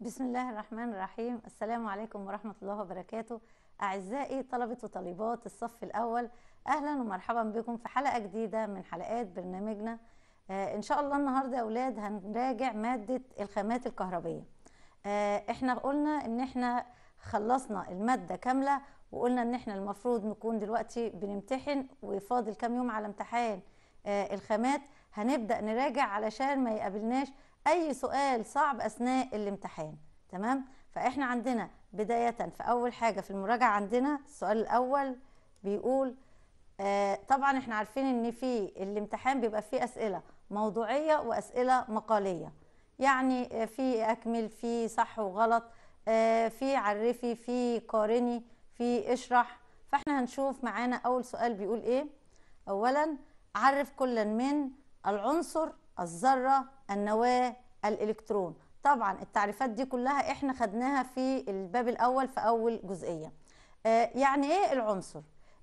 بسم الله الرحمن الرحيم السلام عليكم ورحمة الله وبركاته أعزائي طلبة وطالبات الصف الأول أهلا ومرحبا بكم في حلقة جديدة من حلقات برنامجنا آه، إن شاء الله النهاردة يا أولاد هنراجع مادة الخامات الكهربية آه، إحنا قلنا إن إحنا خلصنا المادة كاملة وقلنا إن إحنا المفروض نكون دلوقتي بنمتحن وفاضل كام يوم على امتحان آه، الخامات هنبدأ نراجع علشان ما يقابلناش اي سؤال صعب اثناء الامتحان تمام فاحنا عندنا بدايه في اول حاجه في المراجعه عندنا السؤال الاول بيقول آه طبعا احنا عارفين ان في الامتحان بيبقى فيه اسئله موضوعيه واسئله مقاليه يعني آه، في اكمل في صح وغلط آه في عرفي في قارني في اشرح فاحنا هنشوف معانا اول سؤال بيقول ايه اولا عرف كلا من العنصر الذره النواه الالكترون طبعا التعريفات دي كلها احنا خدناها في الباب الاول في اول جزئيه آه، يعني ايه العنصر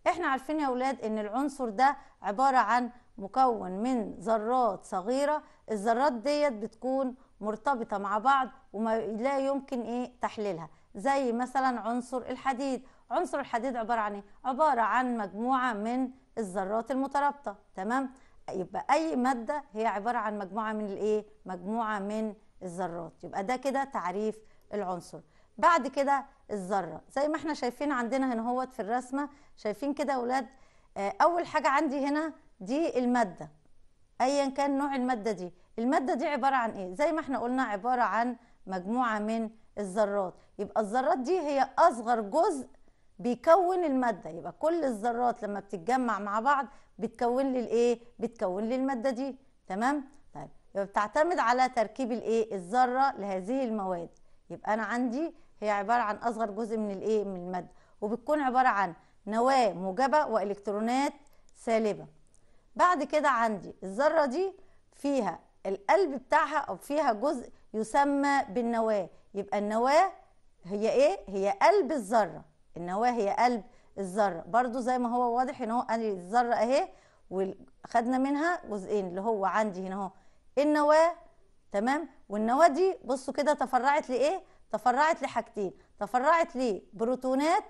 احنا عارفين يا اولاد ان العنصر ده عباره عن مكون من ذرات صغيره الذرات ديت بتكون مرتبطه مع بعض وما لا يمكن ايه تحليلها زي مثلا عنصر الحديد عنصر الحديد عباره عن ايه عباره عن مجموعه من الذرات المترابطه تمام يبقى اي ماده هي عباره عن مجموعه من الايه مجموعه من الذرات يبقى ده كده تعريف العنصر بعد كده الذره زي ما احنا شايفين عندنا هنا هوت في الرسمه شايفين كده اولاد آه، اول حاجه عندي هنا دي الماده ايا كان نوع الماده دي الماده دي عباره عن ايه زي ما احنا قلنا عباره عن مجموعه من الذرات يبقى الذرات دي هي اصغر جزء بيكون الماده يبقى كل الذرات لما بتتجمع مع بعض بتكون لي الايه بتكون لي الماده دي تمام طيب يبقى بتعتمد على تركيب الايه الذره لهذه المواد يبقى انا عندي هي عباره عن اصغر جزء من الايه من الماده وبتكون عباره عن نواه موجبه والكترونات سالبه بعد كده عندي الذره دي فيها القلب بتاعها او فيها جزء يسمى بالنواه يبقى النواه هي ايه هي قلب الذره النواه هي قلب الذره برضو زي ما هو واضح ان هو قال الذره اهي وخدنا منها جزئين اللي هو عندي هنا اهو النواه تمام والنواه دي بصوا كده تفرعت لايه تفرعت لحاجتين تفرعت لبروتونات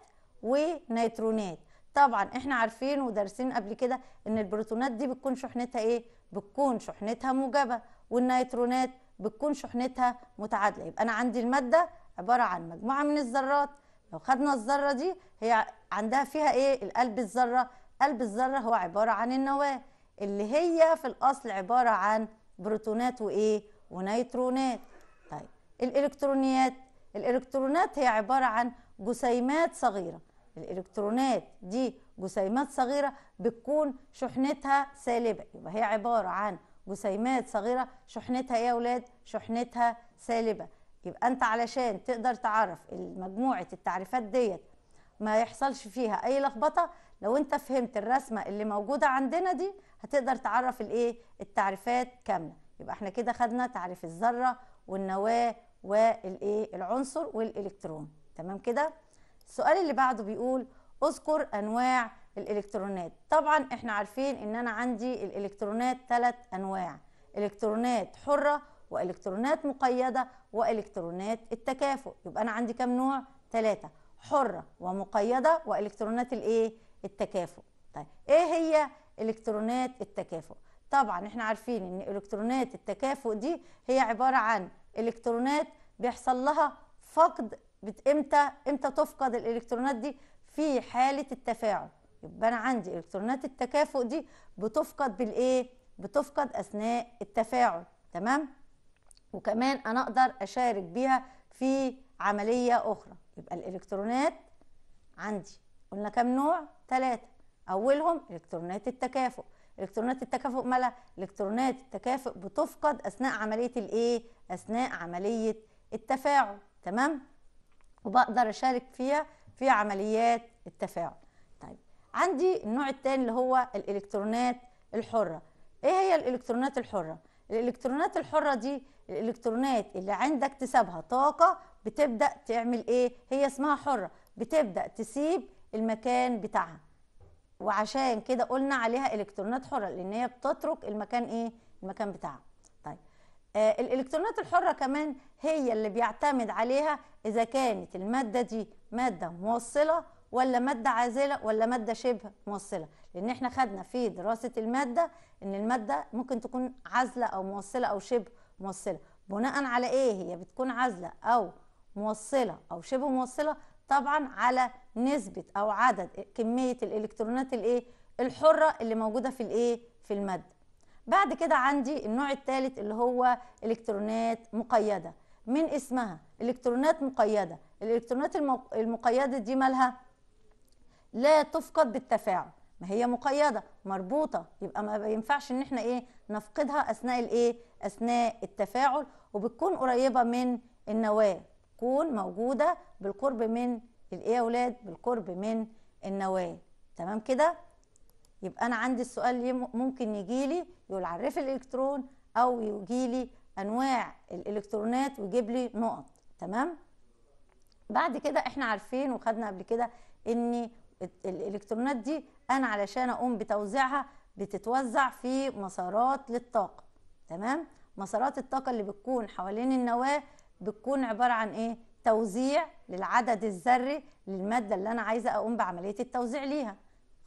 ونيترونات طبعا احنا عارفين ودارسين قبل كده ان البروتونات دي بتكون شحنتها ايه بتكون شحنتها موجبه والنيترونات بتكون شحنتها متعادله يبقى انا عندي الماده عباره عن مجموعه من الذرات لو خدنا الذره دي هي عندها فيها ايه القلب الذره قلب الذره هو عباره عن النواه اللي هي في الاصل عباره عن بروتونات وايه ونيترونات طيب الالكترونيات الالكترونات هي عباره عن جسيمات صغيره الالكترونات دي جسيمات صغيره بتكون شحنتها سالبه يبقى هي عباره عن جسيمات صغيره شحنتها ايه يا اولاد شحنتها سالبه يبقى انت علشان تقدر تعرف مجموعه التعريفات ديت ما يحصلش فيها اي لخبطه لو انت فهمت الرسمه اللي موجوده عندنا دي هتقدر تعرف الايه التعريفات كامله يبقى احنا كده خدنا تعريف الذره والنواه والايه العنصر والالكترون تمام كده السؤال اللي بعده بيقول اذكر انواع الالكترونات طبعا احنا عارفين ان انا عندي الالكترونات ثلاث انواع الكترونات حره والكترونات مقيده والكترونات التكافؤ يبقى انا عندي كام نوع ثلاثه حره ومقيده والكترونات الايه التكافؤ طيب ايه هي الكترونات التكافؤ طبعا احنا عارفين ان الكترونات التكافؤ دي هي عباره عن الكترونات بيحصل لها فقد امتى امتى تفقد الالكترونات دي في حاله التفاعل يبقى انا عندي الكترونات التكافؤ دي بتفقد بالايه بتفقد اثناء التفاعل تمام وكمان انا اقدر اشارك بيها في عمليه اخرى يبقى الالكترونات عندي قلنا كام نوع ثلاثه اولهم الكترونات التكافؤ الكترونات التكافؤ مالها الكترونات التكافؤ بتفقد اثناء عمليه الايه اثناء عمليه التفاعل تمام وبقدر اشارك فيها في عمليات التفاعل طيب عندي النوع الثاني اللي هو الالكترونات الحره ايه هي الالكترونات الحره الالكترونات الحره دي الالكترونات اللي عندك اكتسابها طاقه بتبدا تعمل ايه هي اسمها حره بتبدا تسيب المكان بتاعها وعشان كده قلنا عليها الكترونات حره لان هي بتترك المكان ايه المكان بتاعها طيب آه الالكترونات الحره كمان هي اللي بيعتمد عليها اذا كانت الماده دي ماده موصله ولا ماده عازله ولا ماده شبه موصله لان احنا خدنا في دراسه الماده ان الماده ممكن تكون عازله او موصله او شبه موصله بناء على ايه هي بتكون عازله او موصله او شبه موصله طبعا على نسبه او عدد كميه الالكترونات الايه الحره اللي موجوده في الايه في الماده بعد كده عندي النوع الثالث اللي هو الكترونات مقيده من اسمها الكترونات مقيده الالكترونات المقيده دي مالها لا تفقد بالتفاعل ما هي مقيده مربوطه يبقى ما ينفعش ان احنا ايه نفقدها اثناء الايه اثناء التفاعل وبتكون قريبه من النواه تكون موجوده بالقرب من الايه يا اولاد بالقرب من النواه تمام كده يبقى انا عندي السؤال ممكن يجي لي يقول عرف الالكترون او يجي لي انواع الالكترونات ويجيب لي نقط تمام بعد كده احنا عارفين وخدنا قبل كده ان الالكترونات دي انا علشان اقوم بتوزيعها بتتوزع في مسارات للطاقه تمام مسارات الطاقه اللي بتكون حوالين النواه بتكون عباره عن ايه توزيع للعدد الذري للماده اللي انا عايزه اقوم بعمليه التوزيع ليها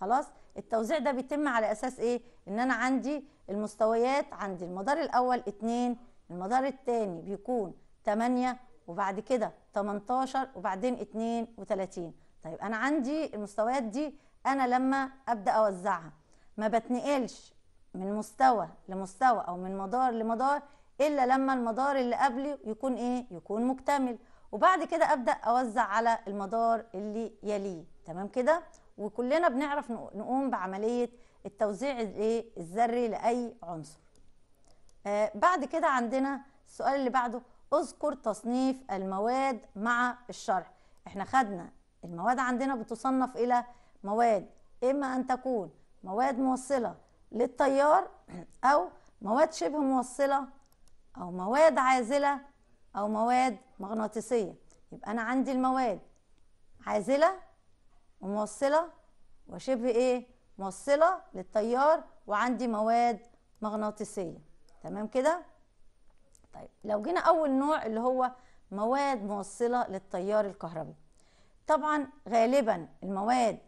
خلاص التوزيع ده بيتم على اساس ايه ان انا عندي المستويات عندي المدار الاول 2 المدار الثاني بيكون 8 وبعد كده 18 وبعدين 32 طيب انا عندي المستويات دي انا لما ابدا اوزعها ما بتنقلش من مستوى لمستوى او من مدار لمدار الا لما المدار اللي قبلي يكون ايه يكون مكتمل وبعد كده ابدا اوزع على المدار اللي يليه تمام كده وكلنا بنعرف نقوم بعمليه التوزيع الايه الذري لاي عنصر آه بعد كده عندنا السؤال اللي بعده اذكر تصنيف المواد مع الشرح احنا خدنا المواد عندنا بتصنف إلى مواد إما أن تكون مواد موصلة للتيار أو مواد شبه موصلة أو مواد عازلة أو مواد مغناطيسية يبقى أنا عندي المواد عازلة وموصلة وشبه إيه موصلة للتيار وعندي مواد مغناطيسية تمام كده طيب لو جينا أول نوع اللي هو مواد موصلة للتيار الكهربي طبعا غالبا المواد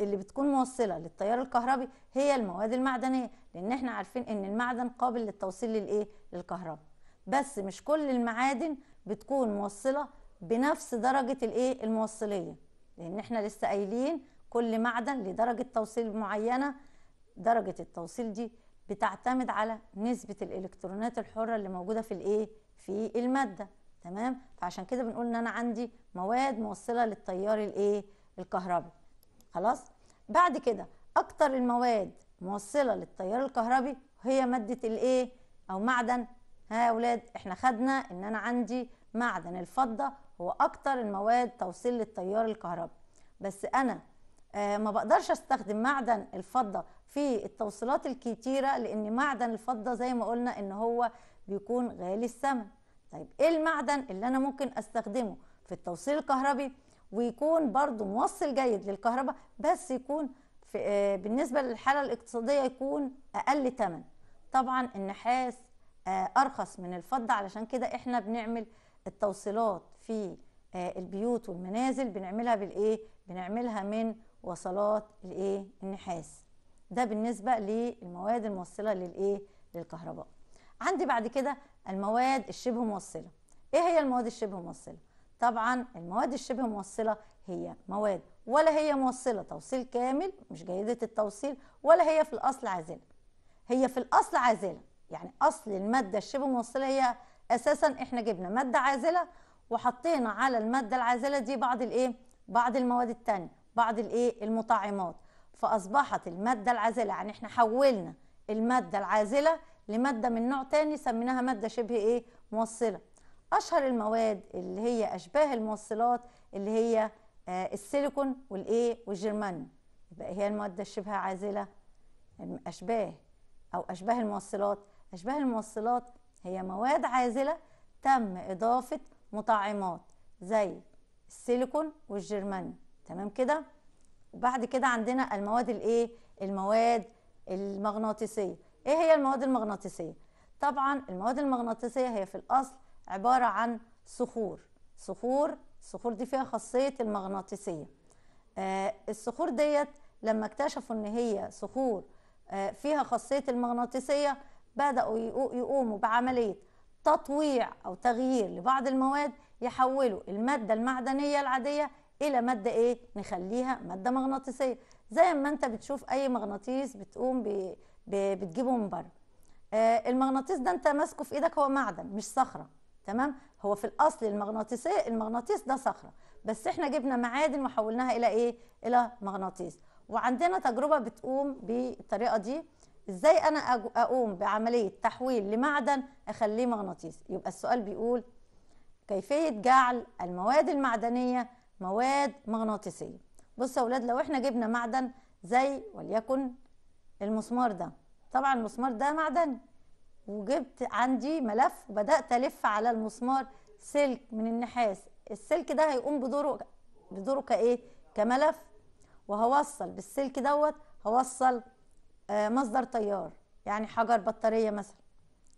اللي بتكون موصله للتيار الكهربي هي المواد المعدنيه لان احنا عارفين ان المعدن قابل للتوصيل للايه للكهرباء بس مش كل المعادن بتكون موصله بنفس درجه الايه الموصليه لان احنا لسه قايلين كل معدن لدرجه توصيل معينه درجه التوصيل دي بتعتمد على نسبه الالكترونات الحره اللي موجوده في الايه في الماده تمام فعشان كده بنقول ان انا عندي مواد موصله للتيار الايه الكهربي خلاص بعد كده اكتر المواد موصله للتيار الكهربي هي ماده الايه او معدن ها يا اولاد احنا خدنا ان انا عندي معدن الفضه هو اكتر المواد توصيل للتيار الكهربي بس انا آه ما بقدرش استخدم معدن الفضه في التوصيلات الكتيره لان معدن الفضه زي ما قلنا ان هو بيكون غالي الثمن طيب ايه المعدن اللي انا ممكن استخدمه في التوصيل الكهربي ويكون برضو موصل جيد للكهرباء بس يكون في آه، بالنسبة للحالة الاقتصادية يكون أقل تمن طبعا النحاس آه، أرخص من الفضة علشان كده احنا بنعمل التوصيلات في آه، البيوت والمنازل بنعملها بالإيه؟ بنعملها من وصلات الإيه؟ النحاس ده بالنسبة للمواد الموصلة للإيه؟ للكهرباء عندي بعد كده المواد الشبه موصله ايه هي المواد الشبه موصله طبعا المواد الشبه موصله هي مواد ولا هي موصله توصيل كامل مش جيده التوصيل ولا هي في الاصل عازله هي في الاصل عازله يعني اصل الماده الشبه موصله هي اساسا احنا جبنا ماده عازله وحطينا على الماده العازله دي بعض الايه بعض المواد الثانيه بعض الايه المطعمات فاصبحت الماده العازله يعني احنا حولنا الماده العازله لمادة من نوع تاني سميناها مادة شبه ايه موصلة أشهر المواد اللي هي أشباه الموصلات اللي هي آه، السيليكون والايه والجرمانيوم يبقى هي المادة الشبه عازلة أشباه أو أشباه الموصلات أشباه الموصلات هي مواد عازلة تم إضافة مطعمات زي السيليكون والجرمانيوم تمام كده وبعد كده عندنا المواد الايه المواد المغناطيسيه ايه هي المواد المغناطيسيه طبعا المواد المغناطيسيه هي في الاصل عباره عن صخور صخور الصخور دي فيها خاصيه المغناطيسيه آه الصخور ديت لما اكتشفوا ان هي صخور آه فيها خاصيه المغناطيسيه بداوا يقوموا بعمليه تطويع او تغيير لبعض المواد يحولوا الماده المعدنيه العاديه الى ماده ايه نخليها ماده مغناطيسيه زي ما انت بتشوف اي مغناطيس بتقوم بتجيبه من بره آه، المغناطيس ده انت ماسكه في ايدك هو معدن مش صخره تمام هو في الاصل المغناطيسيه المغناطيس ده صخره بس احنا جبنا معادن وحولناها الى ايه الى مغناطيس وعندنا تجربه بتقوم بالطريقه دي ازاي انا اقوم بعمليه تحويل لمعدن اخليه مغناطيس يبقى السؤال بيقول كيفيه جعل المواد المعدنيه مواد مغناطيسيه بصوا يا اولاد لو احنا جبنا معدن زي وليكن المسمار ده طبعا المسمار ده معدني وجبت عندي ملف وبدات الف على المسمار سلك من النحاس السلك ده هيقوم بدوره بدوره كايه كملف وهوصل بالسلك دوت هوصل آه، مصدر تيار يعني حجر بطاريه مثلا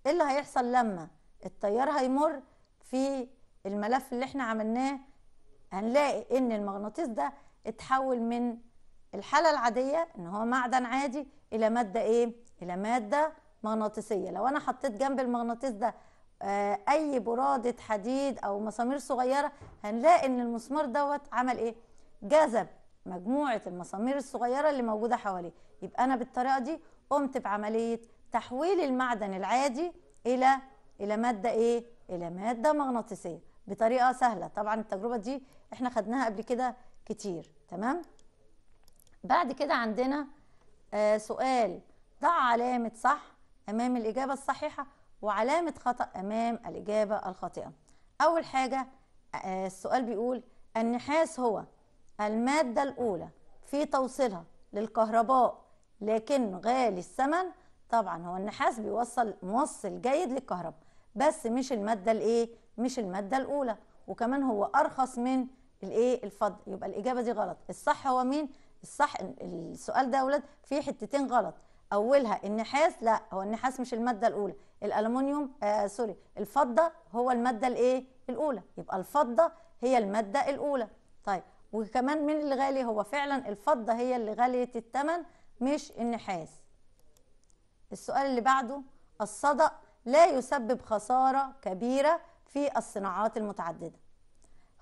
ايه اللي هيحصل لما التيار هيمر في الملف اللي احنا عملناه هنلاقي ان المغناطيس ده اتحول من الحاله العاديه ان هو معدن عادي الى ماده ايه الى ماده مغناطيسيه لو انا حطيت جنب المغناطيس ده آه، اي براده حديد او مسامير صغيره هنلاقي ان المسمار دوت عمل ايه جذب مجموعه المسامير الصغيره اللي موجوده حواليه يبقى انا بالطريقه دي قمت بعمليه تحويل المعدن العادي الى الى ماده ايه الى ماده مغناطيسيه بطريقه سهله طبعا التجربه دي احنا خدناها قبل كده كتير تمام بعد كده عندنا آه سؤال ضع علامة صح أمام الإجابة الصحيحة وعلامة خطأ أمام الإجابة الخاطئة أول حاجة آه السؤال بيقول النحاس هو المادة الأولى في توصيلها للكهرباء لكن غالي الثمن طبعا هو النحاس بيوصل موصل جيد للكهرباء بس مش المادة الإيه مش المادة الأولى وكمان هو أرخص من الإيه الفضة يبقى الإجابة دي غلط الصح هو مين الصح السؤال ده يا اولاد فيه حتتين غلط اولها النحاس لا هو النحاس مش الماده الاولى الالومنيوم آه سوري الفضه هو الماده الايه الاولى يبقى الفضه هي الماده الاولى طيب وكمان من اللي غالي هو فعلا الفضه هي اللي غاليه الثمن مش النحاس السؤال اللي بعده الصدأ لا يسبب خساره كبيره في الصناعات المتعدده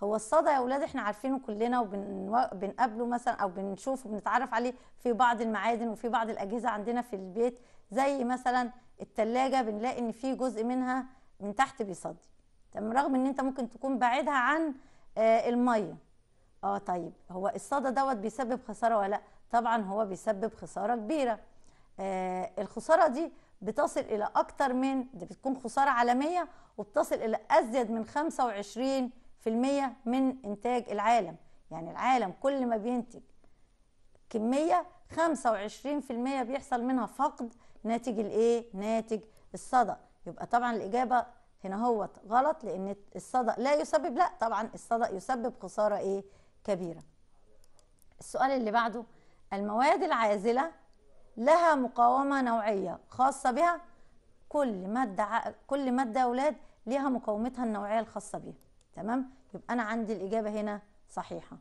هو الصدى يا اولاد احنا عارفينه كلنا وبنقابله مثلا او بنشوفه بنتعرف عليه في بعض المعادن وفي بعض الاجهزه عندنا في البيت زي مثلا الثلاجه بنلاقي ان في جزء منها من تحت بيصدي تمام رغم ان انت ممكن تكون بعيدها عن آه الميه اه طيب هو الصدى دوت بيسبب خساره ولا لا طبعا هو بيسبب خساره كبيره آه الخساره دي بتصل الى اكتر من دي بتكون خساره عالميه وبتصل الى ازيد من 25 من إنتاج العالم يعني العالم كل ما بينتج كمية 25% بيحصل منها فقد ناتج الايه؟ ناتج الصدأ يبقى طبعا الإجابة هنا هو غلط لأن الصدأ لا يسبب لا طبعا الصدأ يسبب خسارة ايه؟ كبيرة السؤال اللي بعده المواد العازلة لها مقاومة نوعية خاصة بها كل مادة كل مادة أولاد ليها مقاومتها النوعية الخاصة بيها تمام يبقى انا عندي الاجابه هنا صحيحه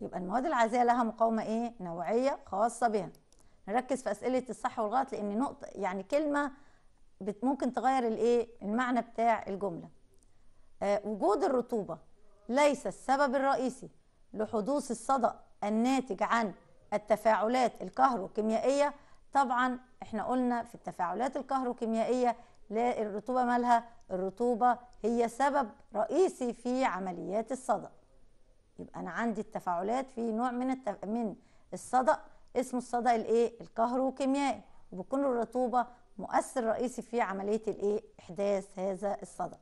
يبقى المواد العازيه لها مقاومه ايه نوعيه خاصه بها نركز في اسئله الصح والغلط لان نقطه يعني كلمه ممكن تغير الايه المعنى بتاع الجمله آه وجود الرطوبه ليس السبب الرئيسي لحدوث الصدأ الناتج عن التفاعلات الكهروكيميائيه طبعا احنا قلنا في التفاعلات الكهروكيميائيه لا الرطوبة مالها الرطوبة هي سبب رئيسي في عمليات الصدأ يبقى أنا عندي التفاعلات في نوع من التف... من الصدأ اسمه الصدأ الإيه الكهروكيميائي وبكون الرطوبة مؤثر رئيسي في عملية الإيه إحداث هذا الصدأ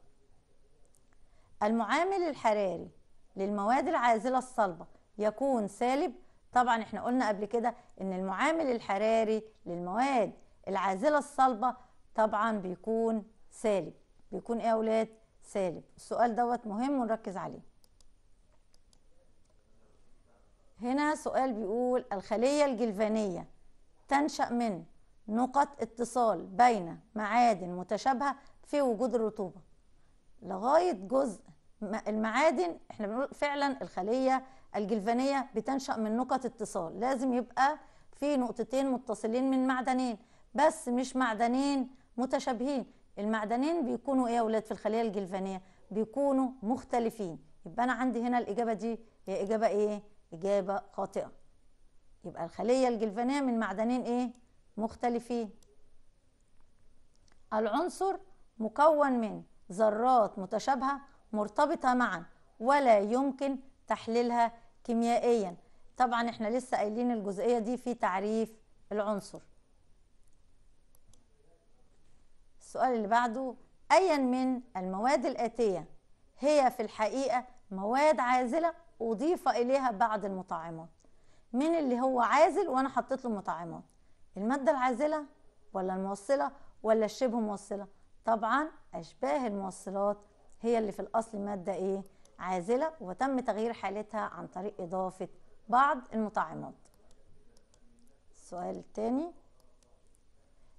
المعامل الحراري للمواد العازلة الصلبة يكون سالب طبعا احنا قلنا قبل كده ان المعامل الحراري للمواد العازلة الصلبة طبعا بيكون سالب بيكون ايه يا اولاد سالب السؤال دوت مهم ونركز عليه هنا سؤال بيقول الخلية الجلفانية تنشأ من نقط اتصال بين معادن متشابهة في وجود الرطوبة لغاية جزء المعادن احنا بنقول فعلا الخلية الجلفانية بتنشأ من نقط اتصال لازم يبقى في نقطتين متصلين من معدنين بس مش معدنين متشابهين المعدنين بيكونوا ايه يا اولاد في الخليه الجلفانيه بيكونوا مختلفين يبقى انا عندي هنا الاجابه دي هي اجابه ايه اجابه خاطئه يبقى الخليه الجلفانيه من معدنين ايه مختلفين العنصر مكون من ذرات متشابهه مرتبطه معا ولا يمكن تحليلها كيميائيا طبعا احنا لسه قايلين الجزئيه دي في تعريف العنصر السؤال اللي بعده أيا من المواد الآتية هي في الحقيقة مواد عازلة أضيف إليها بعض المطعمات مين اللي هو عازل وأنا حطيت له مطعمات المادة العازلة ولا الموصلة ولا الشبه موصلة طبعا أشباه الموصلات هي اللي في الأصل مادة إيه عازلة وتم تغيير حالتها عن طريق إضافة بعض المطعمات السؤال الثاني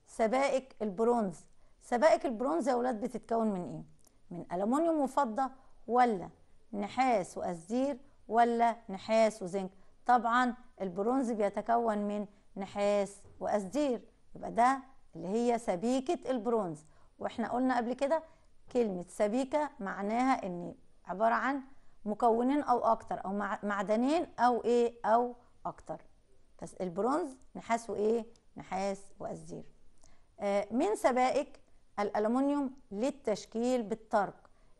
سبائك البرونز سبائك البرونز يا ولاد بتتكون من ايه من الومنيوم وفضة ولا نحاس وأزدير ولا نحاس وزنك طبعا البرونز بيتكون من نحاس وأزدير يبقى ده اللي هي سبيكة البرونز واحنا قلنا قبل كده كلمة سبيكة معناها ان عبارة عن مكونين او اكتر او معدنين او ايه او اكتر بس البرونز نحاس وايه نحاس وأزدير آه من سبائك الالومنيوم للتشكيل بالطرق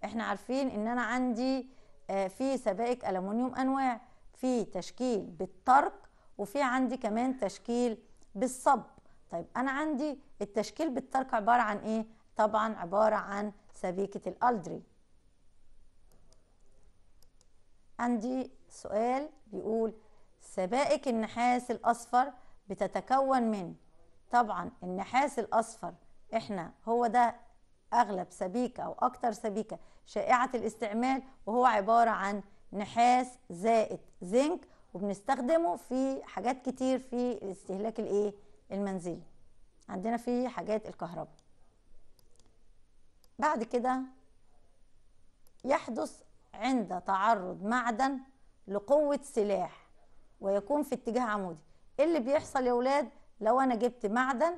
احنا عارفين ان انا عندي آه، في سبائك الومنيوم انواع في تشكيل بالطرق وفي عندي كمان تشكيل بالصب طيب انا عندي التشكيل بالطرق عباره عن ايه طبعا عباره عن سبيكه الالدري عندي سؤال بيقول سبائك النحاس الاصفر بتتكون من طبعا النحاس الاصفر احنا هو ده اغلب سبيكه او اكتر سبيكه شائعه الاستعمال وهو عباره عن نحاس زائد زنك وبنستخدمه في حاجات كتير في الاستهلاك الايه المنزلي عندنا في حاجات الكهرباء بعد كده يحدث عند تعرض معدن لقوة سلاح ويكون في اتجاه عمودي إيه اللي بيحصل يا ولاد لو انا جبت معدن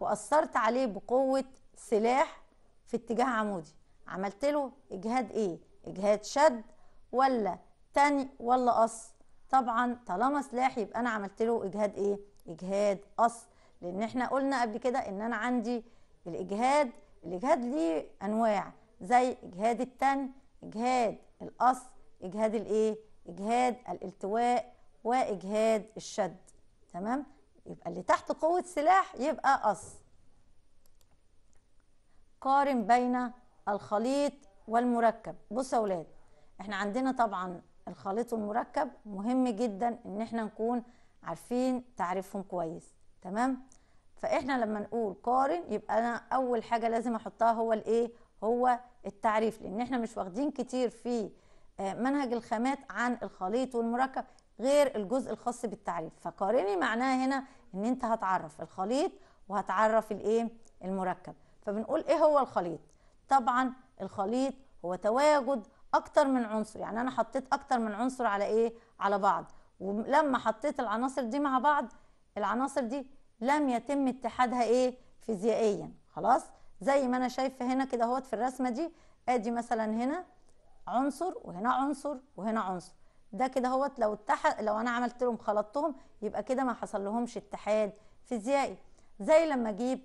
واثرت عليه بقوه سلاح في اتجاه عمودي عملت له اجهاد ايه اجهاد شد ولا تاني ولا قص طبعا طالما سلاح يبقى انا عملت له اجهاد ايه اجهاد قص لان احنا قلنا قبل كده ان انا عندي الاجهاد الاجهاد ليه انواع زي اجهاد التن اجهاد القص اجهاد الايه اجهاد الالتواء واجهاد الشد تمام يبقى اللي تحت قوة سلاح يبقى قص قارن بين الخليط والمركب بصوا يا ولاد احنا عندنا طبعا الخليط والمركب مهم جدا ان احنا نكون عارفين تعريفهم كويس تمام فاحنا لما نقول قارن يبقى انا اول حاجه لازم احطها هو الايه هو التعريف لان احنا مش واخدين كتير في آه، منهج الخامات عن الخليط والمركب غير الجزء الخاص بالتعريف فقارني معناها هنا ان انت هتعرف الخليط وهتعرف الايه المركب فبنقول ايه هو الخليط طبعا الخليط هو تواجد اكتر من عنصر يعني انا حطيت اكتر من عنصر على ايه على بعض ولما حطيت العناصر دي مع بعض العناصر دي لم يتم اتحادها ايه فيزيائيا خلاص زي ما انا شايفه هنا كده اهوت في الرسمه دي ادي مثلا هنا عنصر وهنا عنصر وهنا عنصر ده كده هوت لو اتحد لو انا عملت لهم خلطتهم يبقى كده ما حصل لهمش اتحاد فيزيائي زي لما اجيب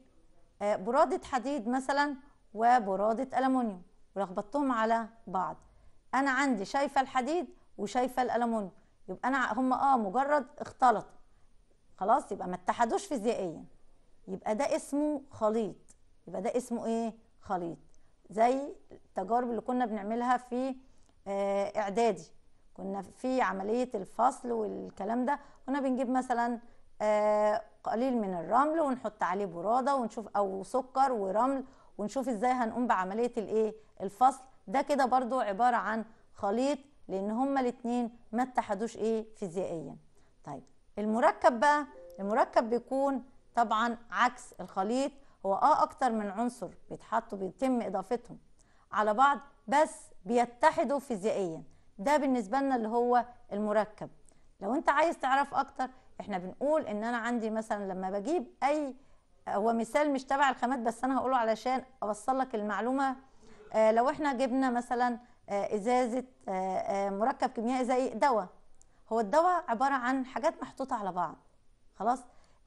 آه، برادة حديد مثلا وبرادة الومنيوم ولخبطتهم على بعض انا عندي شايفه الحديد وشايفه الألمونيوم يبقى انا هم اه مجرد اختلط خلاص يبقى ما اتحدوش فيزيائيا يبقى ده اسمه خليط يبقى ده اسمه ايه خليط زي التجارب اللي كنا بنعملها في آه، اعدادي كنا في عمليه الفصل والكلام ده كنا بنجيب مثلا آه، قليل من الرمل ونحط عليه براده ونشوف او سكر ورمل ونشوف ازاي هنقوم بعمليه الايه الفصل ده كده برضو عباره عن خليط لان هما الاثنين ما اتحدوش ايه فيزيائيا طيب المركب بقى المركب بيكون طبعا عكس الخليط هو اه اكتر من عنصر بيتحطوا بيتم اضافتهم على بعض بس بيتحدوا فيزيائيا ده بالنسبه لنا اللي هو المركب لو انت عايز تعرف اكتر احنا بنقول ان انا عندي مثلا لما بجيب اي هو مثال مش تبع الخامات بس انا هقوله علشان اوصل لك المعلومه آه لو احنا جبنا مثلا آه ازازه آه, آه، مركب كيميائي زي دواء هو الدواء عباره عن حاجات محطوطه على بعض خلاص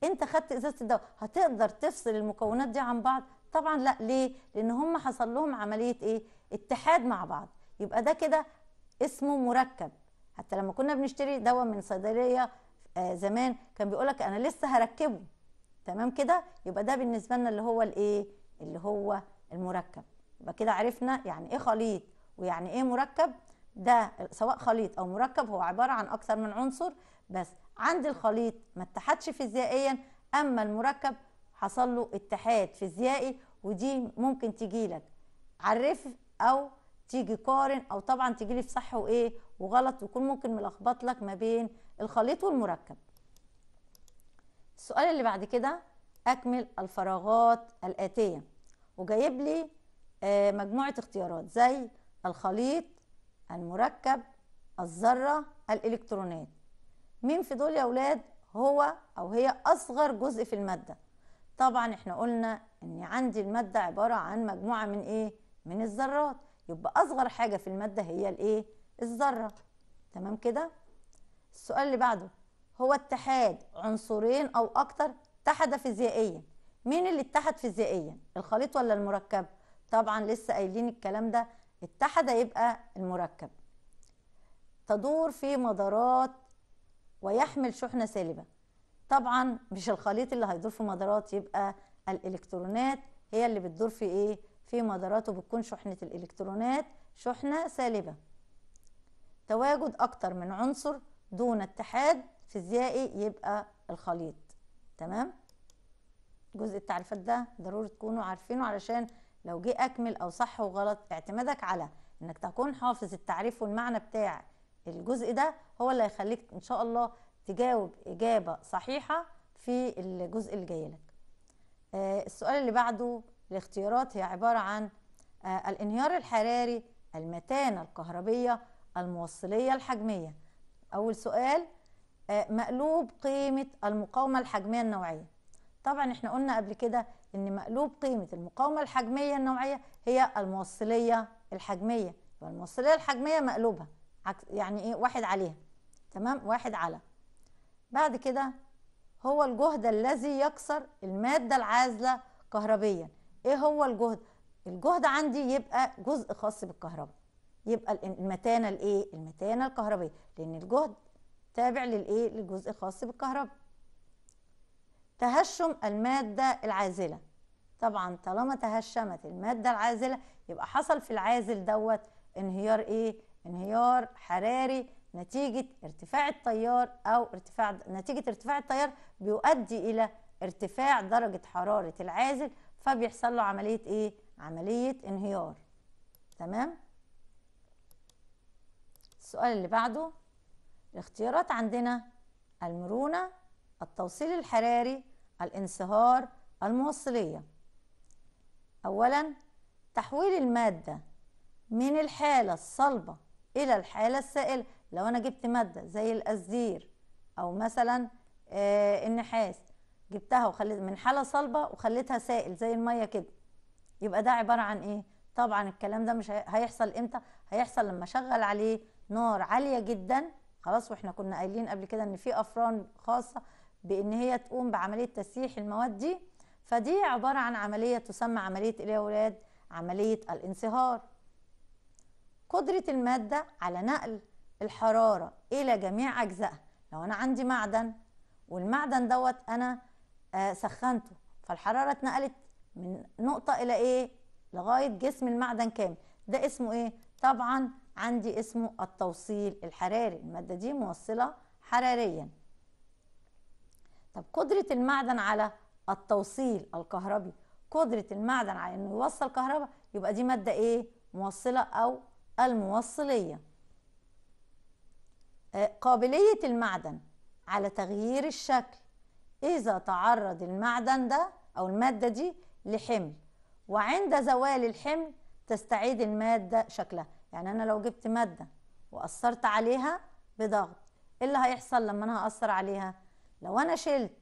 انت خدت ازازه الدواء هتقدر تفصل المكونات دي عن بعض طبعا لا ليه لان هم حصل لهم عمليه ايه اتحاد مع بعض يبقى ده كده اسمه مركب حتى لما كنا بنشتري دواء من صيدليه آه زمان كان بيقولك انا لسه هركبه تمام كده يبقى ده بالنسبه لنا اللي هو الايه اللي هو المركب يبقى كده عرفنا يعني ايه خليط ويعني ايه مركب ده سواء خليط او مركب هو عباره عن اكثر من عنصر بس عند الخليط ما اتحدش فيزيائيا اما المركب حصل له اتحاد فيزيائي ودي ممكن تجيلك عرف او تيجي قارن او طبعا تيجي لي في صح وايه وغلط ويكون ممكن ملخبط لك ما بين الخليط والمركب السؤال اللي بعد كده اكمل الفراغات الاتيه وجايب لي آه مجموعه اختيارات زي الخليط المركب الذره الالكترونات مين في دول يا اولاد هو او هي اصغر جزء في الماده طبعا احنا قلنا ان عندي الماده عباره عن مجموعه من ايه من الذرات يبقى اصغر حاجه في الماده هي الايه الذره تمام كده السؤال اللي بعده هو اتحاد عنصرين او اكتر اتحد فيزيائيا مين اللي اتحد فيزيائيا الخليط ولا المركب طبعا لسه قايلين الكلام ده اتحد يبقى المركب تدور في مدارات ويحمل شحنه سالبه طبعا مش الخليط اللي هيدور في مدارات يبقى الالكترونات هي اللي بتدور في ايه في مداراته بتكون شحنة الإلكترونات شحنة سالبة تواجد أكتر من عنصر دون اتحاد فيزيائي يبقى الخليط تمام جزء التعريفات ده ضروري تكونوا عارفينه علشان لو جه أكمل أو صح وغلط اعتمادك على إنك تكون حافظ التعريف والمعنى بتاع الجزء ده هو اللي هيخليك إن شاء الله تجاوب إجابة صحيحة في الجزء اللي جاي لك آه، السؤال اللي بعده الاختيارات هي عبارة عن آه، الانهيار الحراري المتانة الكهربية الموصلية الحجمية أول سؤال آه، مقلوب قيمة المقاومة الحجمية النوعية طبعا احنا قلنا قبل كده ان مقلوب قيمة المقاومة الحجمية النوعية هي الموصلية الحجمية والموصلية الحجمية مقلوبها يعني ايه واحد عليها تمام واحد على بعد كده هو الجهد الذي يكسر المادة العازلة كهربيا ايه هو الجهد الجهد عندي يبقى جزء خاص بالكهرباء يبقى المتانه الايه المتانه الكهربائيه لان الجهد تابع للايه للجزء الخاص بالكهرباء تهشم الماده العازله طبعا طالما تهشمت الماده العازله يبقى حصل في العازل دوت انهيار ايه انهيار حراري نتيجه ارتفاع التيار او ارتفاع نتيجه ارتفاع التيار بيؤدي الى ارتفاع درجه حراره العازل فبيحصل له عمليه ايه عمليه انهيار تمام السؤال اللي بعده الاختيارات عندنا المرونه التوصيل الحراري الانصهار الموصليه اولا تحويل الماده من الحاله الصلبه الى الحاله السائله لو انا جبت ماده زي القزدير او مثلا آه، النحاس جبتها وخليت من حاله صلبه وخليتها سائل زي الميه كده يبقى ده عباره عن ايه طبعا الكلام ده مش هيحصل امتى هيحصل لما اشغل عليه نار عاليه جدا خلاص واحنا كنا قايلين قبل كده ان في افران خاصه بان هي تقوم بعمليه تسييح المواد دي فدي عباره عن عمليه تسمى عمليه يا اولاد عمليه الانصهار قدره الماده على نقل الحراره الى جميع اجزائها لو انا عندي معدن والمعدن دوت انا آه، سخنته فالحراره اتنقلت من نقطه الى ايه لغايه جسم المعدن كامل ده اسمه ايه طبعا عندي اسمه التوصيل الحراري الماده دي موصله حراريا طب قدره المعدن على التوصيل الكهربي قدره المعدن على انه يوصل كهرباء يبقى دي ماده ايه موصله او الموصليه آه، قابليه المعدن على تغيير الشكل إذا تعرض المعدن ده أو المادة دي لحمل وعند زوال الحمل تستعيد المادة شكلها يعني أنا لو جبت مادة وأثرت عليها بضغط إيه اللي هيحصل لما أنا هأثر عليها لو أنا شلت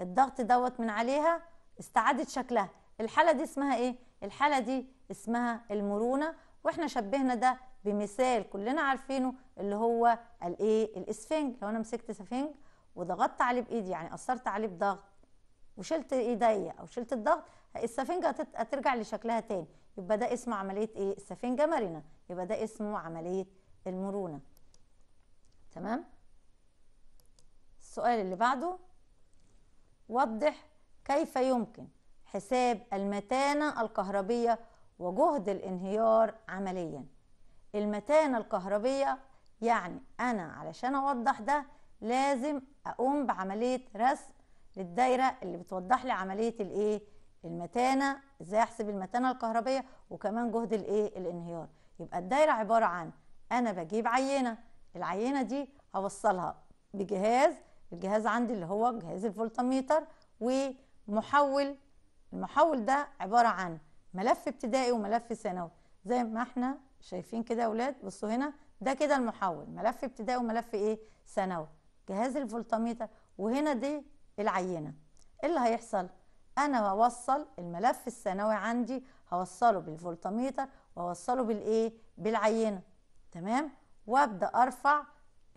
الضغط دوت من عليها استعادت شكلها الحالة دي اسمها إيه؟ الحالة دي اسمها المرونة وإحنا شبهنا ده بمثال كلنا عارفينه اللي هو الإيه؟ الإسفنج لو أنا مسكت سفنج وضغطت عليه بايدي يعني اثرت عليه بضغط وشلت ايديا او شلت الضغط السفنجه هترجع لشكلها تاني يبقى ده اسمه عمليه ايه السفنجه مرنه يبقى ده اسمه عمليه المرونه تمام السؤال اللي بعده وضح كيف يمكن حساب المتانه الكهربيه وجهد الانهيار عمليا المتانه الكهربيه يعني انا علشان اوضح ده لازم اقوم بعمليه رسم للدايره اللي بتوضح لي عمليه الايه المتانه ازاي احسب المتانه الكهربيه وكمان جهد الايه الانهيار يبقى الدايره عباره عن انا بجيب عينه العينه دي هوصلها بجهاز الجهاز عندي اللي هو جهاز الفولتميتر ومحول المحول ده عباره عن ملف ابتدائي وملف ثانوي زي ما احنا شايفين كده يا اولاد بصوا هنا ده كده المحول ملف ابتدائي وملف ايه ثانوي جهاز الفولتميتر وهنا دي العينه ايه اللي هيحصل انا هوصل الملف الثانوي عندي هوصله بالفولتميتر واوصله بالايه بالعينه تمام وابدا ارفع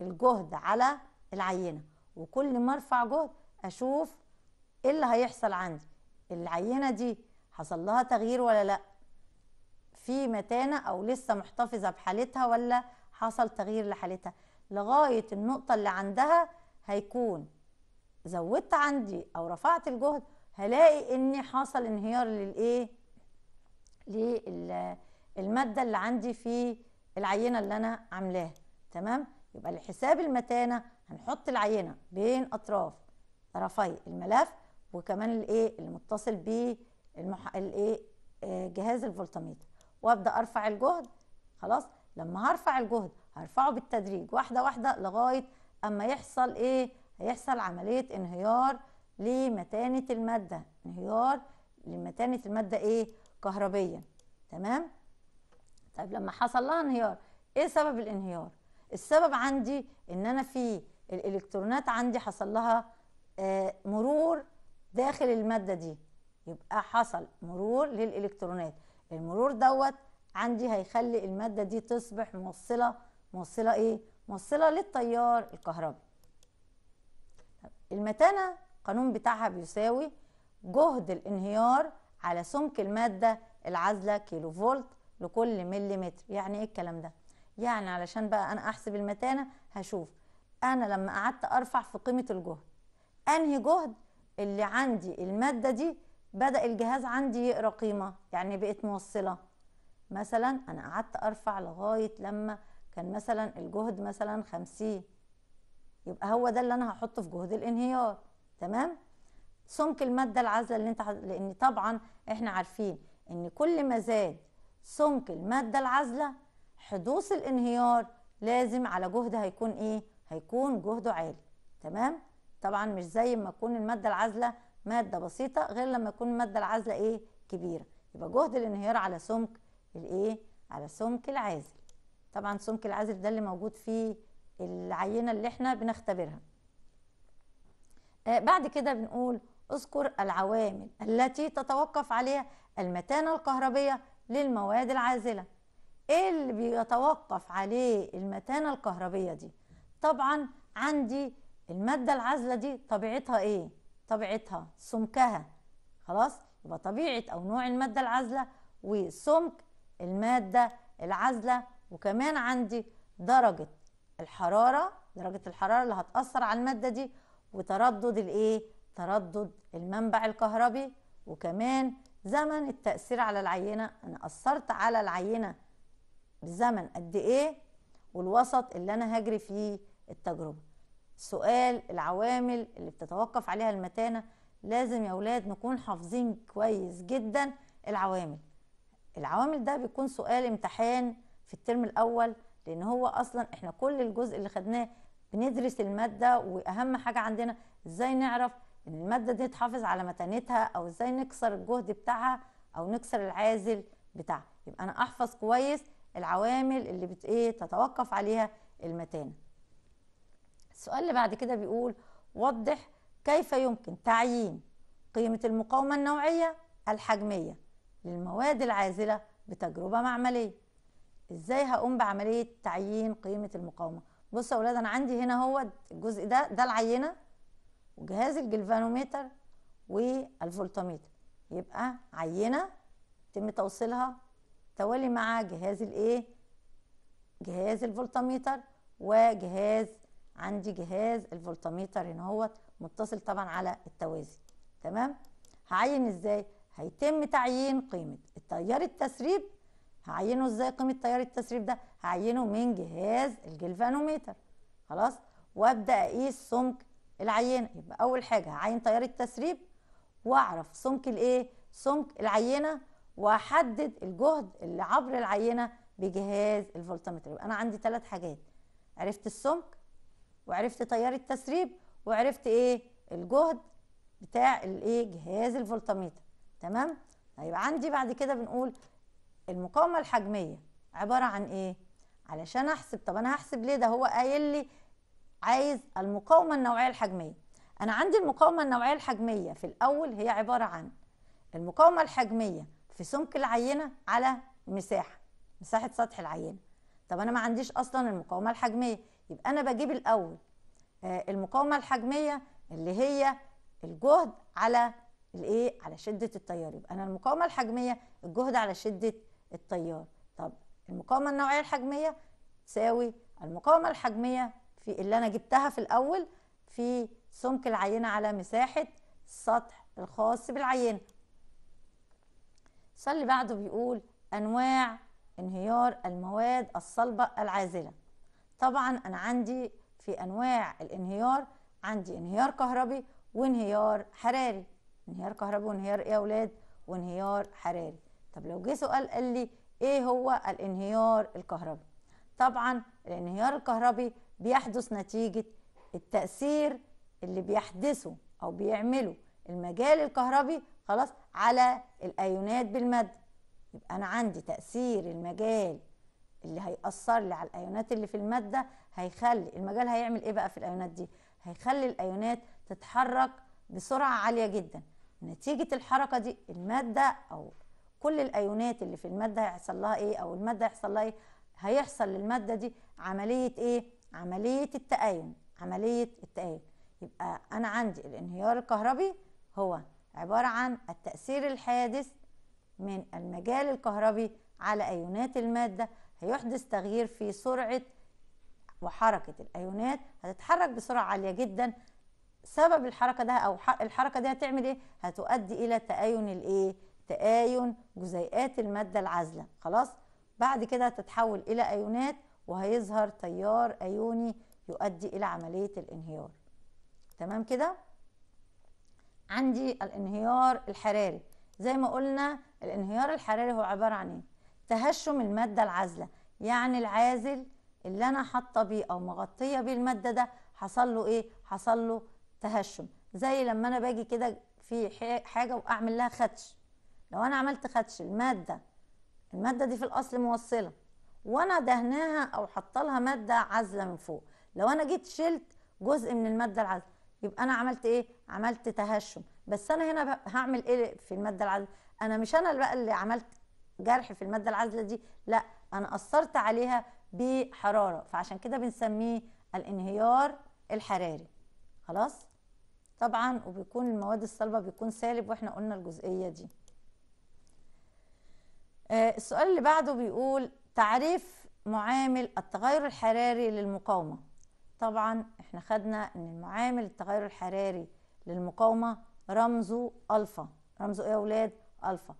الجهد على العينه وكل ما ارفع جهد اشوف ايه اللي هيحصل عندي العينه دي حصل لها تغيير ولا لا في متانه او لسه محتفظه بحالتها ولا حصل تغيير لحالتها لغايه النقطه اللي عندها هيكون زودت عندي او رفعت الجهد هلاقي إني حصل انهيار للايه للماده اللي عندي في العينه اللي انا عاملاها تمام يبقى لحساب المتانه هنحط العينه بين اطراف طرفي الملف وكمان الايه المتصل بالمح... الايه آه، جهاز الفولتميتر وابدا ارفع الجهد خلاص لما هرفع الجهد هرفعه بالتدريج واحده واحده لغايه اما يحصل ايه هيحصل عمليه انهيار لمتانه الماده انهيار لمتانه الماده ايه كهربيا تمام طيب لما حصل لها انهيار ايه سبب الانهيار السبب عندي ان انا في الالكترونات عندي حصل لها آه مرور داخل الماده دي يبقى حصل مرور للالكترونات المرور دوت عندي هيخلي الماده دي تصبح موصله موصله ايه موصله للتيار الكهربي المتانه قانون بتاعها بيساوي جهد الانهيار على سمك الماده العازله كيلو فولت لكل متر يعني ايه الكلام ده يعني علشان بقى انا احسب المتانه هشوف انا لما قعدت ارفع في قيمه الجهد انهي جهد اللي عندي الماده دي بدا الجهاز عندي يقرا قيمه يعني بقت موصله مثلا انا قعدت ارفع لغايه لما كان مثلا الجهد مثلا 50 يبقى هو ده اللي انا هحطه في جهد الانهيار تمام سمك الماده العازله اللي انت حد... لان طبعا احنا عارفين ان كل ما زاد سمك الماده العازله حدوث الانهيار لازم على جهد هيكون ايه هيكون جهده عالي تمام طبعا مش زي ما تكون الماده العازله ماده بسيطه غير لما تكون الماده العازله ايه كبيره يبقى جهد الانهيار على سمك الايه على سمك العازل طبعا سمك العازل ده اللي موجود في العينه اللي احنا بنختبرها آه، بعد كده بنقول اذكر العوامل التي تتوقف عليها المتانه الكهربيه للمواد العازله ايه اللي بيتوقف عليه المتانه الكهربيه دي طبعا عندي الماده العازله دي طبيعتها ايه طبيعتها سمكها خلاص يبقى طبيعه او نوع الماده العازله وسمك الماده العازله وكمان عندي درجة الحرارة درجة الحرارة اللي هتأثر على المادة دي وتردد الايه تردد المنبع الكهربي وكمان زمن التأثير على العينة أنا أثرت على العينة بزمن قد إيه والوسط اللي أنا هجري فيه التجربة سؤال العوامل اللي بتتوقف عليها المتانة لازم يا ولاد نكون حافظين كويس جدا العوامل العوامل ده بيكون سؤال امتحان في الترم الاول لان هو اصلا احنا كل الجزء اللي خدناه بندرس الماده واهم حاجه عندنا ازاي نعرف ان الماده دي تحافظ على متانتها او ازاي نكسر الجهد بتاعها او نكسر العازل بتاعها يبقى انا احفظ كويس العوامل اللي بت ايه تتوقف عليها المتانه السؤال اللي بعد كده بيقول وضح كيف يمكن تعيين قيمه المقاومه النوعيه الحجميه للمواد العازله بتجربه معمليه ازاي هقوم بعمليه تعيين قيمه المقاومه بصوا يا اولاد انا عندي هنا هو الجزء ده ده العينه وجهاز الجلفانوميتر والفولتاميتر يبقى عينه يتم توصيلها توالي مع جهاز الايه جهاز الفولتاميتر وجهاز عندي جهاز الفولتاميتر هنا هو متصل طبعا على التوازي تمام هعين ازاي هيتم تعيين قيمه التيار التسريب هعينه ازاي قيمه تيار التسريب ده هعينه من جهاز الجلفانوميتر خلاص وابدا اقيس سمك العينه يبقى اول حاجه هعين تيار التسريب واعرف سمك الايه سمك العينه واحدد الجهد اللي عبر العينه بجهاز الفولتمتر يبقى انا عندي ثلاث حاجات عرفت السمك وعرفت تيار التسريب وعرفت ايه الجهد بتاع الايه جهاز الفولتمتر تمام هيبقى عندي بعد كده بنقول المقاومه الحجميه عباره عن ايه علشان احسب طب انا هحسب ليه ده هو قايل لي عايز المقاومه النوعيه الحجميه انا عندي المقاومه النوعيه الحجميه في الاول هي عباره عن المقاومه الحجميه في سمك العينه على مساحه مساحه سطح العينه طب انا ما عنديش اصلا المقاومه الحجميه يبقى انا بجيب الاول آه، المقاومه الحجميه اللي هي الجهد على الايه على شده التيار يبقى انا المقاومه الحجميه الجهد على شده التيار طب المقاومه النوعيه الحجميه تساوي المقاومه الحجميه في اللي انا جبتها في الاول في سمك العينه على مساحه السطح الخاص بالعينه السؤال اللي بعده بيقول انواع انهيار المواد الصلبه العازله طبعا انا عندي في انواع الانهيار عندي انهيار كهربي وانهيار حراري انهيار كهربي وانهيار ايه يا اولاد وانهيار حراري طب لو جه سؤال قال لي ايه هو الانهيار الكهربي طبعا الانهيار الكهربي بيحدث نتيجه التاثير اللي بيحدثه او بيعمله المجال الكهربي خلاص على الايونات بالماده يبقى انا عندي تاثير المجال اللي هيأثر لي على الايونات اللي في الماده هيخلي المجال هيعمل ايه بقى في الايونات دي هيخلي الايونات تتحرك بسرعه عاليه جدا نتيجه الحركه دي الماده او كل الايونات اللي في الماده هيحصل لها ايه او الماده هيحصل لها ايه هيحصل للماده دي عمليه ايه عمليه التآين عمليه التآين يبقى انا عندي الانهيار الكهربي هو عباره عن التاثير الحادث من المجال الكهربي على ايونات الماده هيحدث تغيير في سرعه وحركه الايونات هتتحرك بسرعه عاليه جدا سبب الحركه ده او الحركه دي هتعمل ايه هتؤدي الى تآين الايه تآين جزيئات المادة العازلة خلاص بعد كده هتتحول إلى أيونات وهيظهر تيار أيوني يؤدي إلى عملية الانهيار تمام كده عندي الانهيار الحراري زي ما قلنا الانهيار الحراري هو عبارة عن إيه؟ تهشم المادة العازلة يعني العازل اللي أنا حاطة بيه أو مغطية بيه المادة ده حصل له إيه؟ حصل له تهشم زي لما أنا باجي كده في حاجة وأعمل لها خدش لو انا عملت خدش الماده الماده دي في الاصل موصله وانا دهناها او لها ماده عازله من فوق لو انا جيت شلت جزء من الماده العازله يبقى انا عملت ايه عملت تهشم بس انا هنا هعمل ايه في الماده العازله انا مش انا بقى اللي عملت جرح في الماده العازله دي لا انا اثرت عليها بحراره فعشان كده بنسميه الانهيار الحراري خلاص طبعا وبيكون المواد الصلبه بيكون سالب واحنا قلنا الجزئيه دي آه، السؤال اللي بعده بيقول تعريف معامل التغير الحراري للمقاومة طبعا احنا خدنا ان المعامل التغير الحراري للمقاومة رمزه ألفا رمزه ايه يا ولاد ألفا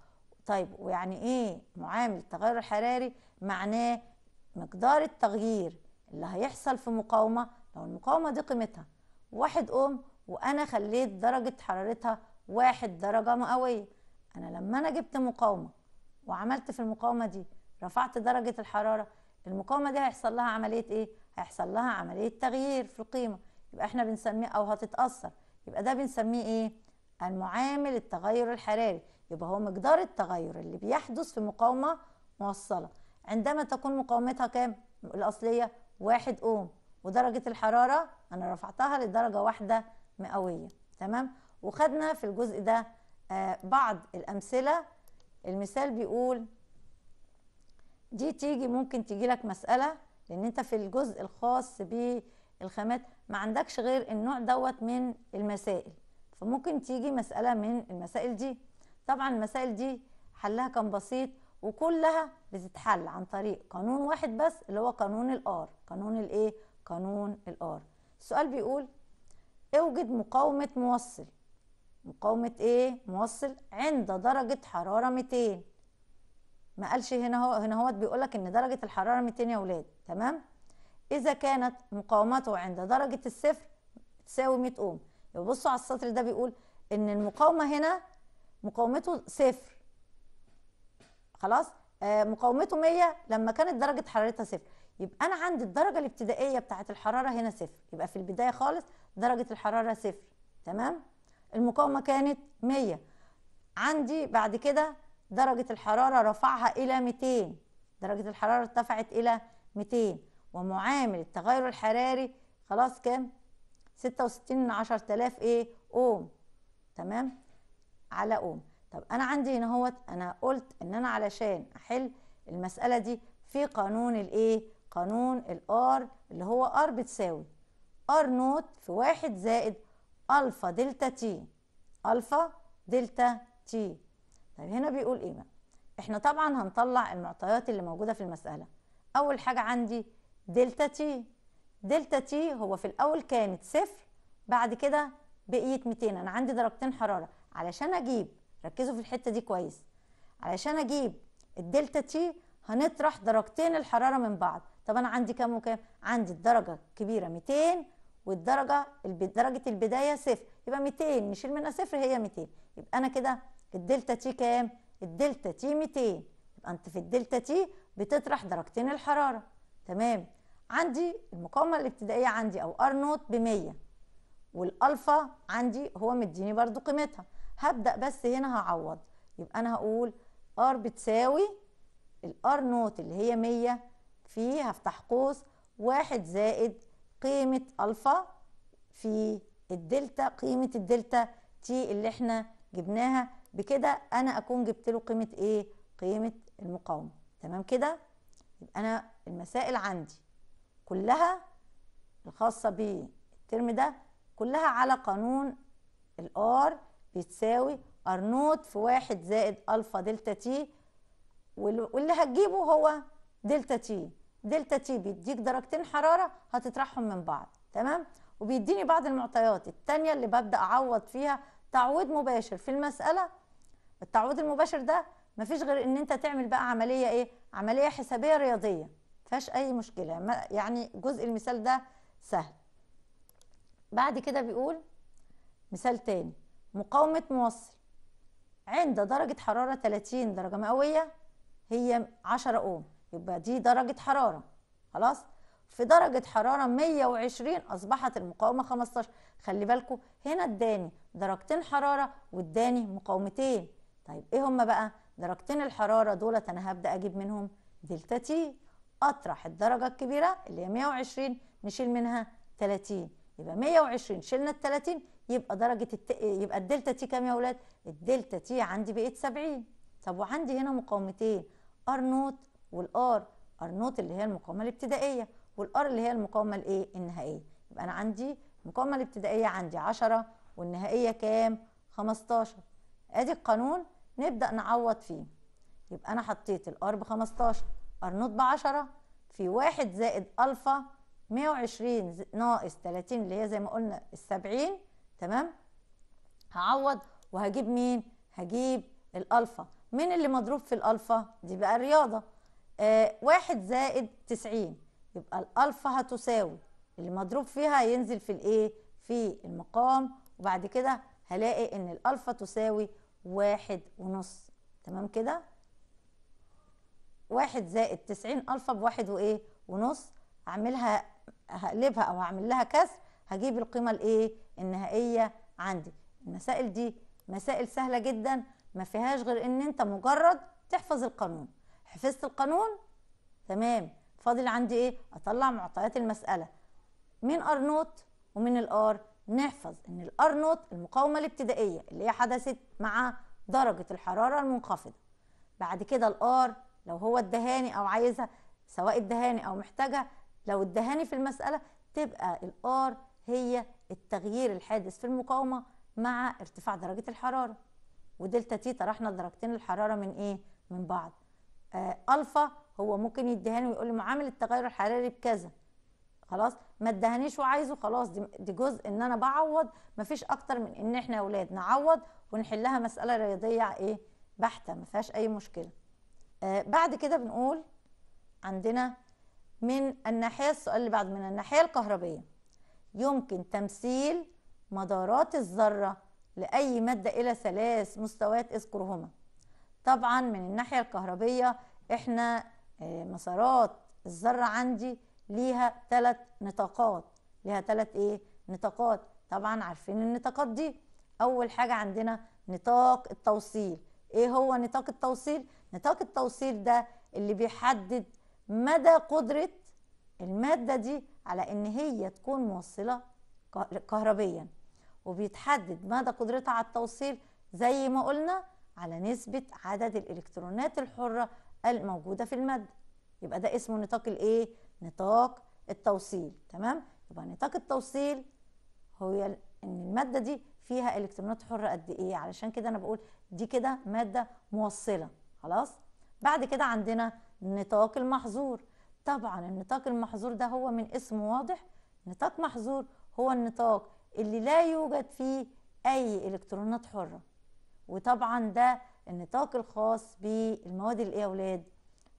طيب ويعني ايه معامل التغير الحراري معناه مقدار التغيير اللي هيحصل في مقاومة لو المقاومة دي قيمتها واحد أم وأنا خليت درجة حرارتها واحد درجة مئوية أنا لما أنا جبت مقاومة وعملت في المقاومه دي رفعت درجه الحراره المقاومه دي هيحصل لها عمليه ايه هيحصل لها عمليه تغيير في القيمه يبقى احنا بنسميه او هتتاثر يبقى ده بنسميه ايه المعامل التغير الحراري يبقى هو مقدار التغير اللي بيحدث في مقاومه موصله عندما تكون مقاومتها كام الاصليه واحد اوم ودرجه الحراره انا رفعتها لدرجه واحده مئويه تمام وخدنا في الجزء ده آه، بعض الامثله المثال بيقول دي تيجي ممكن تيجي لك مسألة لأن أنت في الجزء الخاص بالخامات ما عندكش غير النوع دوت من المسائل فممكن تيجي مسألة من المسائل دي طبعا المسائل دي حلها كان بسيط وكلها بتتحل عن طريق قانون واحد بس اللي هو قانون الار قانون الايه قانون الار السؤال بيقول اوجد مقاومة موصل مقاومة ايه موصل عند درجة حرارة 200 ما قالش هنا هو هنا هو بيقولك ان درجة الحرارة 200 يا ولاد تمام اذا كانت مقاومته عند درجة الصفر تساوي 100 اوم يبقى بصوا على السطر ده بيقول ان المقاومة هنا مقاومته صفر خلاص آه مقاومته 100 لما كانت درجة حرارتها صفر يبقى انا عندي الدرجة الابتدائية بتاعة الحرارة هنا صفر يبقى في البداية خالص درجة الحرارة صفر تمام المقاومه كانت 100 عندي بعد كده درجه الحراره رفعها الى 200 درجه الحراره ارتفعت الى 200 ومعامل التغير الحراري خلاص كام 66 من 10000 ايه اوم تمام على اوم طب انا عندي هنا اهوت انا قلت ان انا علشان احل المساله دي في قانون الايه قانون الار اللي هو ار بتساوي ار نوت في واحد زائد الفا دلتا تي الفا دلتا تي طيب هنا بيقول ايه بقى احنا طبعا هنطلع المعطيات اللي موجوده في المساله اول حاجه عندي دلتا تي دلتا تي هو في الاول كانت صفر بعد كده بقيت 200 انا عندي درجتين حراره علشان اجيب ركزوا في الحته دي كويس علشان اجيب الدلتا تي هنطرح درجتين الحراره من بعض طب انا عندي كام وكام عندي الدرجه الكبيره 200 والدرجه درجه البدايه صفر يبقى 200 نشيل منها صفر هي 200 يبقى انا كده الدلتا تي كام الدلتا تي 200 يبقى انت في الدلتا تي بتطرح درجتين الحراره تمام عندي المقاومه الابتدائيه عندي او ار نوت ب 100 والالفا عندي هو مديني برضو قيمتها هبدا بس هنا هعوض يبقى انا هقول ار بتساوي الار نوت اللي هي 100 في هفتح قوس 1 زائد قيمة ألفا في الدلتا قيمة الدلتا تي اللي احنا جبناها بكده أنا أكون جبت له قيمة إيه؟ قيمة المقاومة تمام كده؟ يبقى أنا المسائل عندي كلها الخاصة بالترم ده كلها على قانون الار بتساوي ار نوت في واحد زائد الفا دلتا تي واللي هتجيبه هو دلتا تي دلتا تي بيديك درجتين حراره هتطرحهم من بعض تمام وبيديني بعض المعطيات الثانيه اللي ببدا اعوض فيها تعويض مباشر في المساله التعويض المباشر ده مفيش غير ان انت تعمل بقى عمليه ايه عمليه حسابيه رياضيه فيهاش اي مشكله يعني جزء المثال ده سهل بعد كده بيقول مثال تاني مقاومه موصل عند درجه حراره 30 درجه مئويه هي 10 اوم يبقى دي درجة حرارة خلاص في درجة حرارة 120 أصبحت المقاومة 15 خلي بالكوا هنا اداني درجتين حرارة واداني مقاومتين طيب ايه هما بقى درجتين الحرارة دولت أنا هبدأ أجيب منهم دلتا تي أطرح الدرجة الكبيرة اللي هي 120 نشيل منها 30 يبقى 120 شلنا ال 30 يبقى درجة الت... يبقى الدلتا تي كام يا ولاد؟ الدلتا تي عندي بقت 70 طب وعندي هنا مقاومتين ار نوت والار ار نوت اللي هي المقاومه الابتدائيه والار اللي هي المقاومه الايه النهائيه يبقى انا عندي المقاومه الابتدائيه عندي 10 والنهائيه كام 15 ادي القانون نبدا نعوض فيه يبقى انا حطيت الار ب 15 ار نوت ب 10 في 1 زائد الفا 120 ناقص 30 اللي هي زي ما قلنا ال 70 تمام هعوض وهجيب مين هجيب الالفا مين اللي مضروب في الالفا دي بقى الرياضه آه، واحد زائد تسعين يبقى الألفا هتساوي اللي مضروب فيها ينزل في الايه في المقام وبعد كده هلاقي ان الألفا تساوي واحد ونص تمام كده واحد زائد تسعين ألفا بواحد وإيه ونص اعملها هقلبها أو هعمل لها كسر هجيب القيمة الإيه النهائية عندي المسائل دي مسائل سهلة جدا ما فيهاش غير إن أنت مجرد تحفظ القانون حفظت القانون تمام فاضل عندي ايه اطلع معطيات المساله من ار نوت ومن الار نحفظ ان الار نوت المقاومه الابتدائيه اللي هي حدثت مع درجه الحراره المنخفضه بعد كده الار لو هو الدهاني او عايزها سواء الدهاني او محتاجها لو الدهاني في المساله تبقى الار هي التغيير الحادث في المقاومه مع ارتفاع درجه الحراره ودلتا تيتا رحنا درجتين الحراره من ايه من بعض آه، الفا هو ممكن يديهاني ويقول لي معامل التغير الحراري بكذا خلاص ما ادهانيش وعايزه خلاص دي, دي جزء ان انا بعوض مفيش اكتر من ان احنا اولاد نعوض ونحلها مساله رياضيه ايه بحته ما فيهاش اي مشكله آه بعد كده بنقول عندنا من الناحيه السؤال اللي بعد من الناحيه الكهربيه يمكن تمثيل مدارات الذره لاي ماده الى ثلاث مستويات اذكرهما طبعا من الناحية الكهربية احنا آه، مسارات الذرة عندي ليها ثلاث نطاقات ليها ثلاث ايه نطاقات طبعا عارفين النطاقات دي اول حاجة عندنا نطاق التوصيل ايه هو نطاق التوصيل نطاق التوصيل ده اللي بيحدد مدى قدرة المادة دي على ان هي تكون موصلة كهربيا وبيتحدد مدى قدرتها على التوصيل زي ما قلنا على نسبة عدد الإلكترونات الحرة الموجودة في المادة يبقى ده اسمه نطاق الإيه؟ نطاق التوصيل تمام؟ يبقى نطاق التوصيل هو إن المادة دي فيها إلكترونات حرة قد إيه؟ علشان كده أنا بقول دي كده مادة موصلة خلاص؟ بعد كده عندنا نطاق المحظور طبعا النطاق المحظور ده هو من اسم واضح نطاق محظور هو النطاق اللي لا يوجد فيه أي إلكترونات حرة وطبعا ده النطاق الخاص بالمواد الايه يا اولاد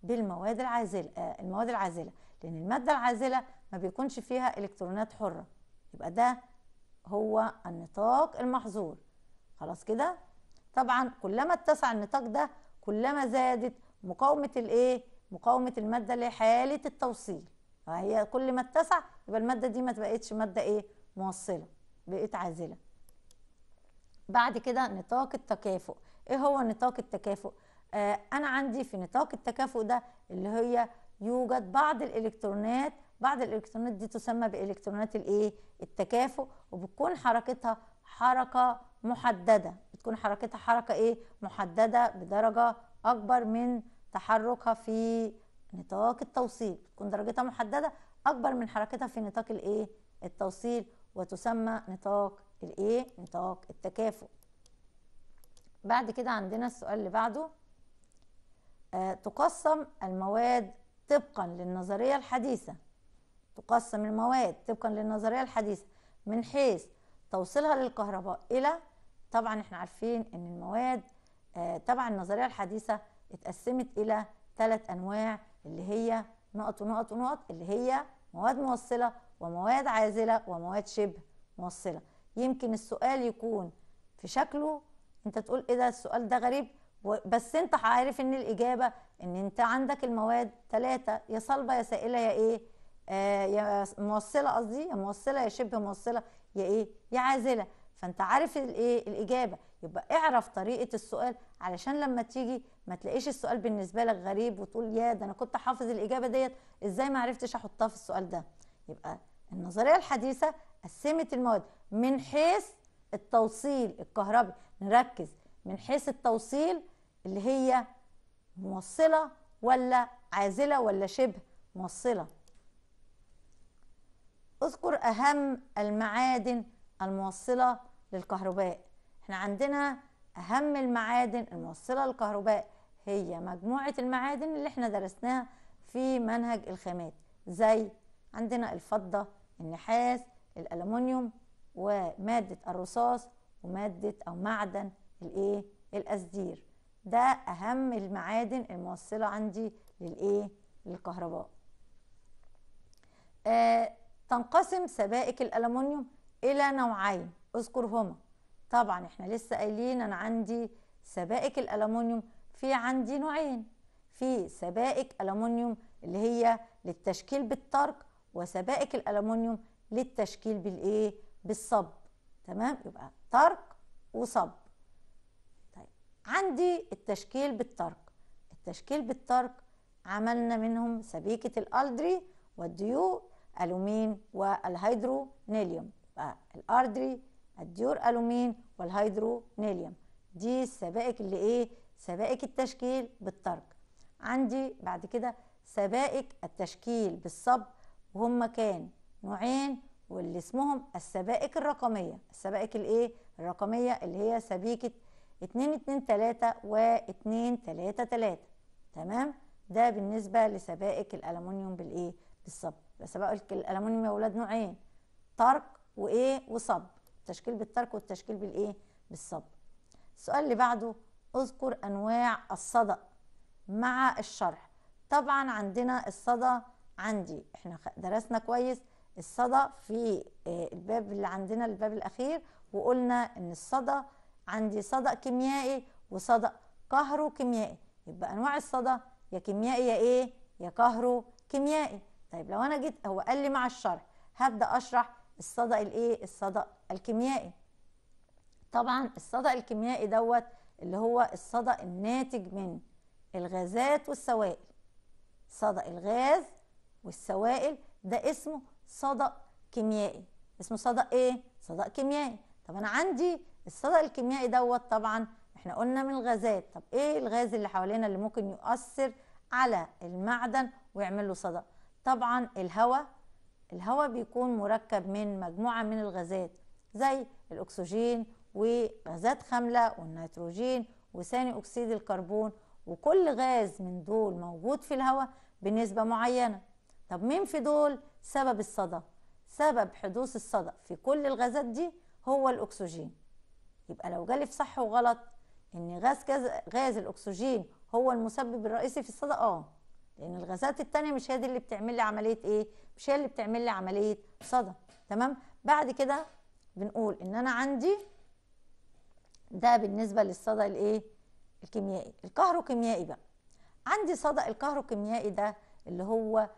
بالمواد العازله آه المواد العازله لان الماده العازله ما بيكونش فيها الكترونات حره يبقى ده هو النطاق المحظور خلاص كده طبعا كلما اتسع النطاق ده كلما زادت مقاومه الايه مقاومه الماده لحاله التوصيل فهي كل ما اتسع يبقى الماده دي ما بقتش ماده ايه موصله بقت عازله بعد كده نطاق التكافؤ ايه هو نطاق التكافؤ آه انا عندي في نطاق التكافؤ ده اللي هي يوجد بعض الالكترونات بعض الالكترونات دي تسمى بالكترونات الايه التكافؤ وبتكون حركتها حركه محدده بتكون حركتها حركه ايه محدده بدرجه اكبر من تحركها في نطاق التوصيل بتكون درجتها محدده اكبر من حركتها في نطاق الايه التوصيل وتسمى نطاق الايه نطاق التكافؤ بعد كده عندنا السؤال اللي بعده آه تقسم المواد طبقا للنظريه الحديثه تقسم المواد طبقا للنظريه الحديثه من حيث توصيلها للكهرباء الى طبعا احنا عارفين ان المواد آه تبع النظريه الحديثه اتقسمت الى ثلاث انواع اللي هي نقط ونقط ونقط اللي هي مواد موصله ومواد عازله ومواد شبه موصله يمكن السؤال يكون في شكله انت تقول ايه ده السؤال ده غريب بس انت عارف ان الاجابه ان انت عندك المواد ثلاثه يا صلبه يا سائله يا ايه آه يا موصله قصدي يا موصله يا شبه موصله يا ايه يا عازله فانت عارف الايه الاجابه يبقى اعرف طريقه السؤال علشان لما تيجي ما تلاقيش السؤال بالنسبه لك غريب وتقول يا ده انا كنت حافظ الاجابه ديت ازاي ما عرفتش احطها في السؤال ده يبقى النظريه الحديثه قسمت المواد من حيث التوصيل الكهربي نركز من حيث التوصيل اللي هي موصلة ولا عازلة ولا شبه موصلة اذكر أهم المعادن الموصلة للكهرباء احنا عندنا أهم المعادن الموصلة للكهرباء هي مجموعة المعادن اللي احنا درسناها في منهج الخامات زي عندنا الفضة النحاس الالومنيوم وماده الرصاص وماده او معدن الايه الاسدير ده اهم المعادن الموصله عندي للايه للكهرباء آه تنقسم سبائك الالومنيوم الى نوعين اذكرهما طبعا احنا لسه قايلين انا عندي سبائك الالومنيوم في عندي نوعين في سبائك الومنيوم اللي هي للتشكيل بالترك وسبائك الالومنيوم للتشكيل بالايه بالصب تمام يبقى ترك وصب طيب عندي التشكيل بالترك التشكيل بالترك عملنا منهم سبيكة الألدري والديور ألومين والهيدرونيليوم الأردري الديور ألومين نيليوم دي السبائك اللي إيه؟ سبائك التشكيل بالترك عندي بعد كده سبائك التشكيل بالصب وهم كان نوعين واللي اسمهم السبائك الرقمية السبائك الايه الرقمية اللي هي سبيكة 223 و 233 تمام ده بالنسبة لسبائك الألمنيوم بالإيه بالصب سبائك الألمنيوم يا أولاد نوعين ترك وإيه وصب التشكيل بالترك والتشكيل بالإيه بالصب السؤال اللي بعده اذكر أنواع الصدأ مع الشرح طبعا عندنا الصدأ عندي احنا درسنا كويس الصدى في آه، الباب اللي عندنا الباب الأخير وقلنا إن الصدى عندي صدى كيميائي وصدى كيميائي يبقى أنواع الصدى يا كيميائي يا إيه يا كيميائي طيب لو أنا جيت هو قال لي مع الشرح هبدأ أشرح الصدى الإيه الصدى الكيميائي طبعا الصدى الكيميائي دوت اللي هو الصدى الناتج من الغازات والسوائل صدى الغاز والسوائل ده اسمه صدأ كيميائي اسمه صدأ ايه؟ صدأ كيميائي طب انا عندي الصدأ الكيميائي دوت طبعا احنا قلنا من الغازات طب ايه الغاز اللي حوالينا اللي ممكن يؤثر على المعدن ويعمل له صدأ طبعا الهواء الهواء بيكون مركب من مجموعة من الغازات زي الأكسجين وغازات خاملة والنيتروجين وثاني أكسيد الكربون وكل غاز من دول موجود في الهواء بنسبة معينة طب مين في دول سبب الصدى سبب حدوث الصدى في كل الغازات دي هو الأكسجين يبقى لو جالي في صح وغلط إن غاز غاز الأكسجين هو المسبب الرئيسي في الصدى اه لأن الغازات التانية مش هي دي اللي بتعمل لي عملية إيه؟ مش هي اللي بتعمل لي عملية صدى تمام؟ بعد كده بنقول إن أنا عندي ده بالنسبة للصدى الإيه؟ الكيميائي الكهروكيميائي بقى عندي صدى الكهروكيميائي ده اللي هو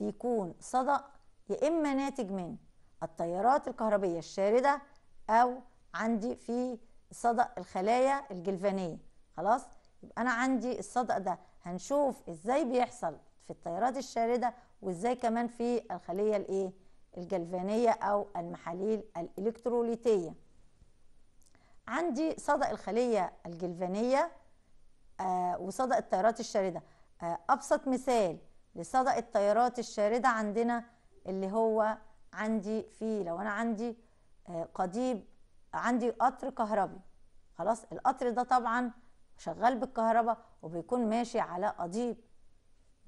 بيكون صدى يا اما ناتج من التيارات الكهربيه الشارده او عندي في صدأ الخلايا الجلفانيه خلاص يبقى انا عندي الصدأ ده هنشوف ازاي بيحصل في التيارات الشارده وازاي كمان في الخليه الايه الجلفانيه او المحاليل الالكتروليتيه عندي صدأ الخليه الجلفانيه آه وصدأ التيارات الشارده آه ابسط مثال لصدأ التيارات الشارده عندنا اللي هو عندي فيه لو انا عندي آه، قضيب عندي قطر كهربي خلاص القطر ده طبعا شغال بالكهرباء وبيكون ماشي على قضيب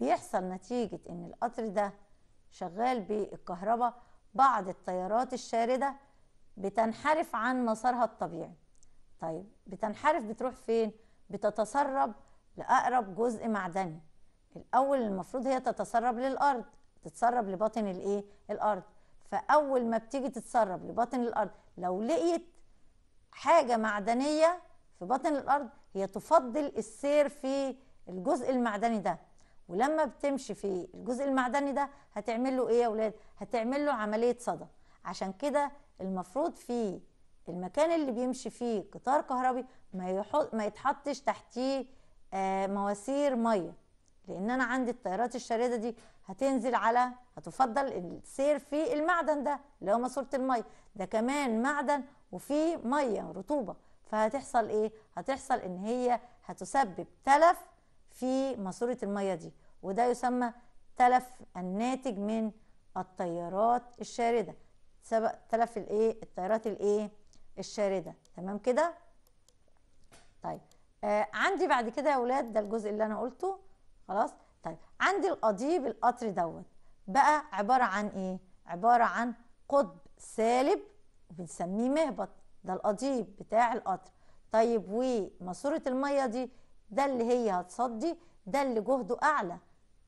بيحصل نتيجة ان القطر ده شغال بالكهرباء بعض التيارات الشاردة بتنحرف عن مسارها الطبيعي طيب بتنحرف بتروح فين بتتسرب لأقرب جزء معدني الأول المفروض هي تتسرب للأرض تتسرب لباطن الايه الارض فاول ما بتيجي تتسرب لباطن الارض لو لقيت حاجه معدنيه في باطن الارض هي تفضل السير في الجزء المعدني ده ولما بتمشي في الجزء المعدني ده هتعمل له ايه يا اولاد هتعمل له عمليه صدى عشان كده المفروض في المكان اللي بيمشي فيه قطار كهربي ما ما يتحطش تحتيه آه مواسير ميه لان انا عندي التيارات الشارده دي هتنزل على هتفضل السير في المعدن ده اللي هو ماسوره الميه ده كمان معدن وفيه ميه رطوبه فهتحصل ايه هتحصل ان هي هتسبب تلف في ماسوره الميه دي وده يسمى تلف الناتج من التيارات الشارده سبق تلف الايه التيارات الايه الشارده تمام كده طيب آه عندي بعد كده يا اولاد ده الجزء اللي انا قلته خلاص طيب عندي القضيب القطر دوت بقى عباره عن ايه عباره عن قطب سالب وبنسميه مهبط ده القضيب بتاع القطر طيب وماسوره الميه دي ده اللي هي هتصدي ده اللي جهده اعلى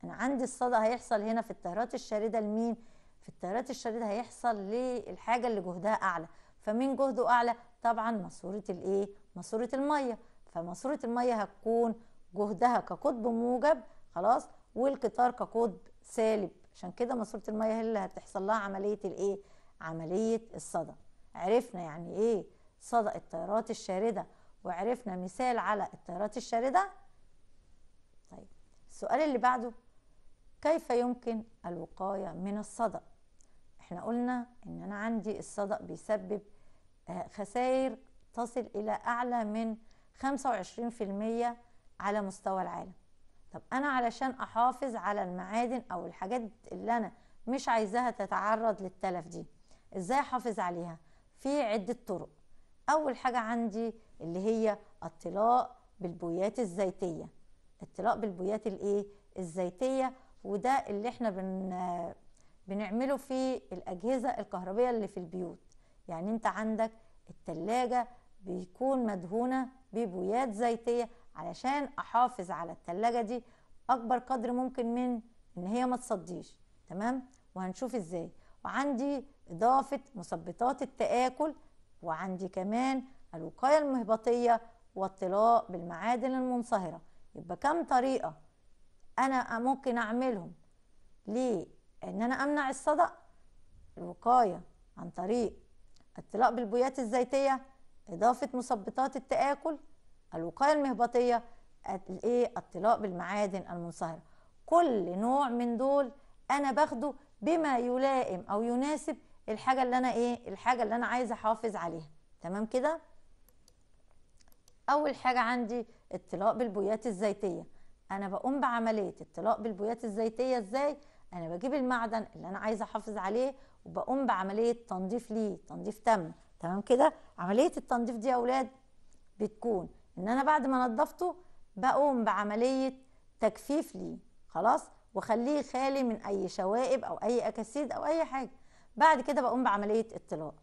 انا عندي الصدى هيحصل هنا في التيارات الشارده لمين في التيارات الشارده هيحصل للحاجه اللي جهدها اعلى فمين جهده اعلى طبعا ماسوره الايه ماسوره الميه فماسوره الميه هتكون جهدها كقطب موجب خلاص والقطار كقطب سالب عشان كده ماسوره الميه هي اللي هتحصل لها عمليه الايه عمليه الصدى عرفنا يعني ايه صدى التيارات الشارده وعرفنا مثال على التيارات الشارده طيب السؤال اللي بعده كيف يمكن الوقايه من الصدى احنا قلنا ان انا عندي الصدى بيسبب آه، خسائر تصل الى اعلى من 25% على مستوى العالم طب انا علشان احافظ على المعادن او الحاجات اللي انا مش عايزاها تتعرض للتلف دي ازاي احافظ عليها في عده طرق اول حاجه عندي اللي هي الطلاء بالبويات الزيتيه الطلاء بالبويات الايه الزيتيه وده اللي احنا بن بنعمله في الاجهزه الكهربيه اللي في البيوت يعني انت عندك التلاجه بيكون مدهونه ببويات زيتيه علشان احافظ على التلاجة دي اكبر قدر ممكن من ان هي ما تصديش تمام وهنشوف ازاي وعندي اضافة مثبطات التآكل وعندي كمان الوقاية المهبطية والطلاء بالمعادن المنصهرة يبقى كم طريقة انا ممكن اعملهم ليه ان انا امنع الصدأ الوقاية عن طريق الطلاء بالبويات الزيتية إضافة مثبطات التآكل الوقايه المهبطيه الايه الطلاء بالمعادن المنصهره كل نوع من دول انا باخده بما يلائم او يناسب الحاجه اللي انا ايه الحاجه اللي انا عايزه احافظ عليها تمام كده اول حاجه عندي الطلاء بالبويات الزيتيه انا بقوم بعمليه الطلاء بالبويات الزيتيه ازاي انا بجيب المعدن اللي انا عايزه احافظ عليه وبقوم بعمليه تنظيف ليه تنظيف تام تمام كده عمليه التنظيف دي يا اولاد بتكون ان انا بعد ما نضفته بقوم بعمليه تجفيف ليه خلاص وخليه خالي من اي شوائب او اي اكاسيد او اي حاجه بعد كده بقوم بعمليه الطلاق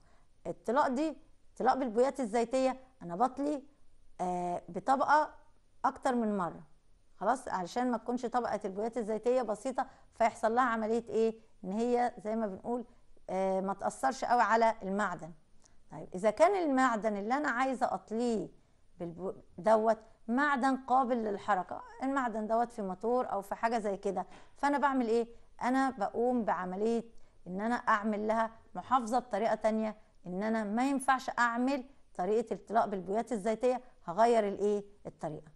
الطلاق دي طلاق بالبويات الزيتيه انا بطلي آه بطبقه اكتر من مره خلاص علشان ما تكونش طبقه البويات الزيتيه بسيطه فيحصل لها عمليه ايه ان هي زي ما بنقول آه ما تاثرش قوي على المعدن طيب اذا كان المعدن اللي انا عايزه اطليه دوت معدن قابل للحركه المعدن دوت في موتور او في حاجه زي كده فانا بعمل ايه انا بقوم بعمليه ان انا اعمل لها محافظه بطريقه تانية ان انا ما ينفعش اعمل طريقه التلاء بالبويات الزيتيه هغير الايه الطريقه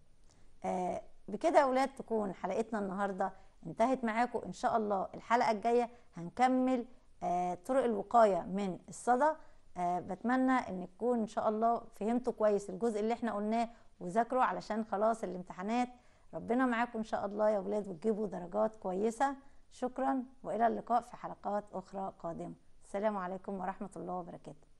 آه بكده يا اولاد تكون حلقتنا النهارده انتهت معاكم ان شاء الله الحلقه الجايه هنكمل آه طرق الوقايه من الصدى آه بتمنى ان تكون ان شاء الله فهمتوا كويس الجزء اللي احنا قلناه وذاكروا علشان خلاص الامتحانات ربنا معاكم ان شاء الله يا ولاد وتجيبوا درجات كويسه شكرا والى اللقاء في حلقات اخرى قادمه السلام عليكم ورحمه الله وبركاته